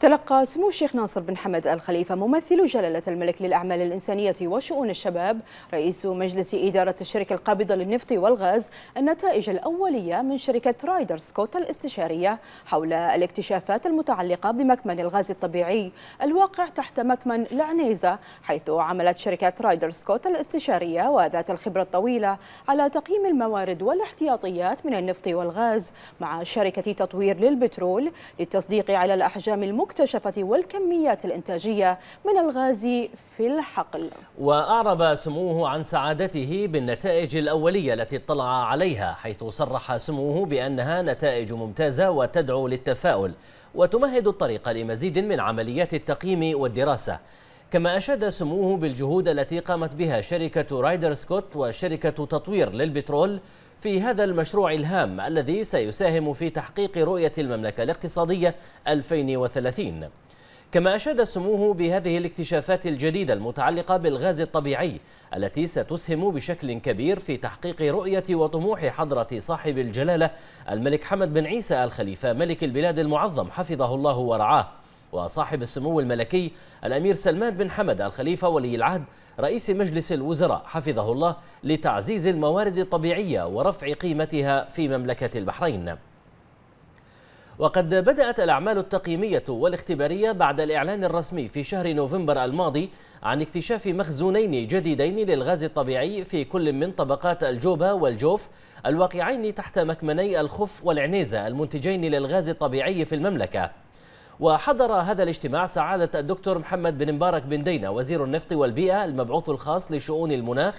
تلقى سمو الشيخ ناصر بن حمد الخليفة ممثل جلالة الملك للأعمال الإنسانية وشؤون الشباب رئيس مجلس إدارة الشركة القابضة للنفط والغاز النتائج الأولية من شركة رايدر سكوت الاستشارية حول الاكتشافات المتعلقة بمكمن الغاز الطبيعي الواقع تحت مكمن لعنيزة حيث عملت شركة رايدر سكوت الاستشارية وذات الخبرة الطويلة على تقييم الموارد والاحتياطيات من النفط والغاز مع شركة تطوير للبترول للتصديق على الأحجام المكتبة المكتشفة والكميات الإنتاجية من الغاز في الحقل وأعرب سموه عن سعادته بالنتائج الأولية التي اطلع عليها حيث صرح سموه بأنها نتائج ممتازة وتدعو للتفاؤل وتمهد الطريق لمزيد من عمليات التقييم والدراسة كما أشاد سموه بالجهود التي قامت بها شركة رايدر سكوت وشركة تطوير للبترول في هذا المشروع الهام الذي سيساهم في تحقيق رؤية المملكة الاقتصادية 2030 كما أشاد سموه بهذه الاكتشافات الجديدة المتعلقة بالغاز الطبيعي التي ستسهم بشكل كبير في تحقيق رؤية وطموح حضرة صاحب الجلالة الملك حمد بن عيسى الخليفة ملك البلاد المعظم حفظه الله ورعاه وصاحب السمو الملكي الأمير سلمان بن حمد الخليفة ولي العهد رئيس مجلس الوزراء حفظه الله لتعزيز الموارد الطبيعية ورفع قيمتها في مملكة البحرين وقد بدأت الأعمال التقييمية والاختبارية بعد الإعلان الرسمي في شهر نوفمبر الماضي عن اكتشاف مخزونين جديدين للغاز الطبيعي في كل من طبقات الجوبة والجوف الواقعين تحت مكمني الخف والعنيزة المنتجين للغاز الطبيعي في المملكة وحضر هذا الاجتماع سعادة الدكتور محمد بن مبارك بن دينا وزير النفط والبيئة المبعوث الخاص لشؤون المناخ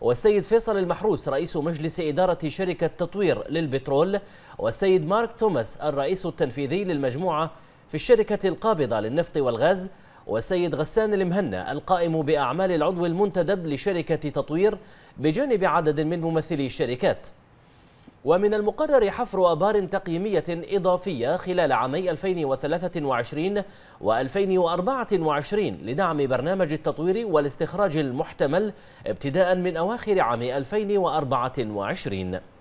والسيد فيصل المحروس رئيس مجلس إدارة شركة تطوير للبترول والسيد مارك توماس الرئيس التنفيذي للمجموعة في الشركة القابضة للنفط والغاز والسيد غسان المهنا القائم بأعمال العضو المنتدب لشركة تطوير بجانب عدد من ممثلي الشركات ومن المقرر حفر أبار تقييمية إضافية خلال عامي 2023 و2024 لدعم برنامج التطوير والاستخراج المحتمل ابتداء من أواخر عام 2024